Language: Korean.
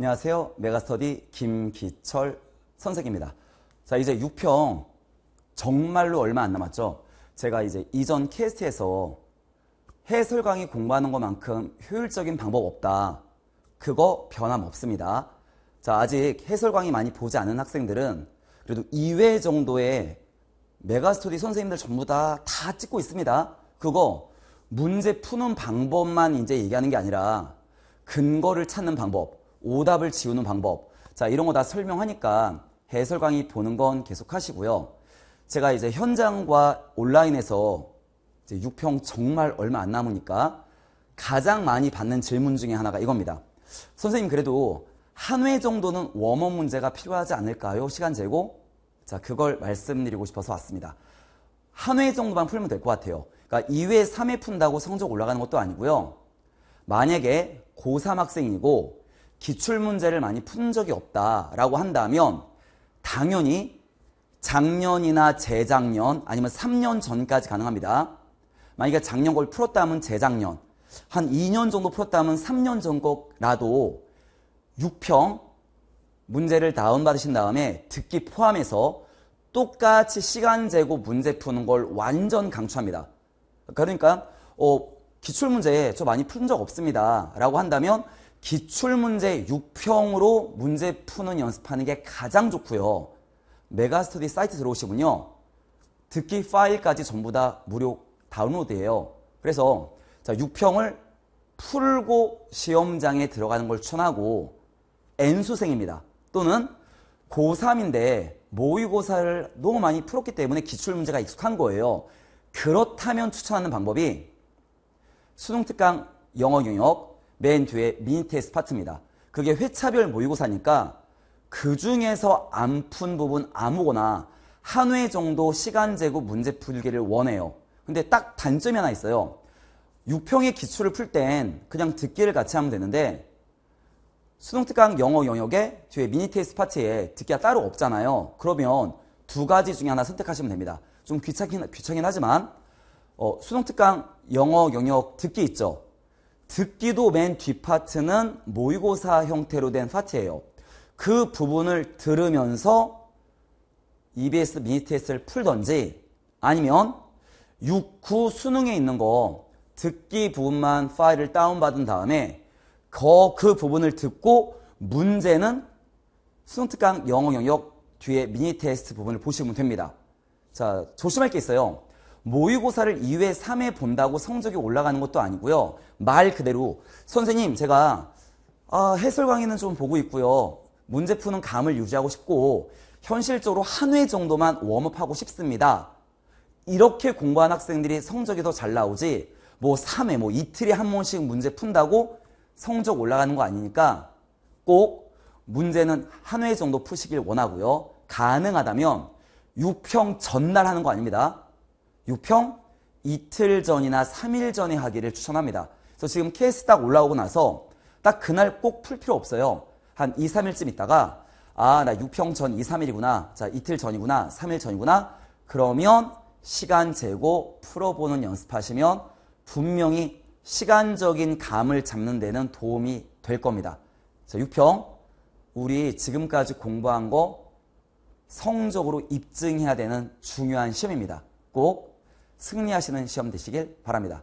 안녕하세요. 메가스터디 김기철 선생입니다. 자, 이제 6평 정말로 얼마 안 남았죠? 제가 이제 이전 캐스트에서 해설 강의 공부하는 것만큼 효율적인 방법 없다. 그거 변함없습니다. 자, 아직 해설 강의 많이 보지 않은 학생들은 그래도 2회 정도의 메가스터디 선생님들 전부 다 다 찍고 있습니다. 그거 문제 푸는 방법만 이제 얘기하는 게 아니라 근거를 찾는 방법, 오답을 지우는 방법. 자, 이런 거 다 설명하니까 해설 강의 보는 건 계속 하시고요. 제가 이제 현장과 온라인에서 이제 6평 정말 얼마 안 남으니까 가장 많이 받는 질문 중에 하나가 이겁니다. 선생님 그래도 한 회 정도는 웜업 문제가 필요하지 않을까요? 시간 재고 자 그걸 말씀드리고 싶어서 왔습니다. 한 회 정도만 풀면 될 것 같아요. 그러니까 2회, 3회 푼다고 성적 올라가는 것도 아니고요. 만약에 고3 학생이고 기출 문제를 많이 푼 적이 없다라고 한다면 당연히 작년이나 재작년 아니면 3년 전까지 가능합니다. 만약에 작년 걸 풀었다면 재작년, 한 2년 정도 풀었다면 3년 전 거라도 6평 문제를 다운받으신 다음에 듣기 포함해서 똑같이 시간 재고 문제 푸는 걸 완전 강추합니다. 그러니까 어, 기출문제 저 많이 푼 적 없습니다. 라고 한다면 기출문제 6평으로 문제 푸는 연습하는 게 가장 좋고요. 메가스터디 사이트 들어오시면요. 듣기 파일까지 전부 다 무료 다운로드예요. 그래서 자 6평을 풀고 시험장에 들어가는 걸 추천하고 N수생입니다. 또는 고3인데 모의고사를 너무 많이 풀었기 때문에 기출문제가 익숙한 거예요. 그렇다면 추천하는 방법이 수능특강 영어 영역 맨 뒤에 미니테스 파트입니다. 그게 회차별 모의고사니까 그 중에서 안 푼 부분 아무거나 한 회 정도 시간 제고 문제 풀기를 원해요. 근데 딱 단점이 하나 있어요. 6평의 기출을 풀 땐 그냥 듣기를 같이 하면 되는데 수능 특강 영어 영역에 뒤에 미니 테이스 파트에 듣기가 따로 없잖아요. 그러면 두 가지 중에 하나 선택하시면 됩니다. 좀 귀찮긴, 귀찮긴 하지만 어, 수능 특강 영어 영역 듣기 있죠. 듣기도 맨 뒷파트는 모의고사 형태로 된 파트예요. 그 부분을 들으면서 EBS 미니 테스트를 풀던지 아니면 6후 수능에 있는 거 듣기 부분만 파일을 다운받은 다음에 거, 그 부분을 듣고 문제는 수능 특강 영어 영역 뒤에 미니 테스트 부분을 보시면 됩니다. 자, 조심할 게 있어요. 모의고사를 2회, 3회 본다고 성적이 올라가는 것도 아니고요. 말 그대로 선생님 제가 아, 해설 강의는 좀 보고 있고요. 문제 푸는 감을 유지하고 싶고 현실적으로 한 회 정도만 웜업하고 싶습니다. 이렇게 공부한 학생들이 성적이 더 잘 나오지 뭐 3회, 뭐 이틀에 한 번씩 문제 푼다고 성적 올라가는 거 아니니까 꼭 문제는 한 회 정도 푸시길 원하고요. 가능하다면 6평 전날 하는 거 아닙니다. 6평 이틀 전이나 3일 전에 하기를 추천합니다. 그래서 지금 케이스 딱 올라오고 나서 딱 그날 꼭 풀 필요 없어요. 한 2, 3일쯤 있다가 아, 나 6평 전 2, 3일이구나. 자, 이틀 전이구나. 3일 전이구나. 그러면 시간 재고 풀어보는 연습하시면 분명히 시간적인 감을 잡는 데는 도움이 될 겁니다. 자, 6평. 우리 지금까지 공부한 거 성적으로 입증해야 되는 중요한 시험입니다. 꼭 승리하시는 시험 되시길 바랍니다.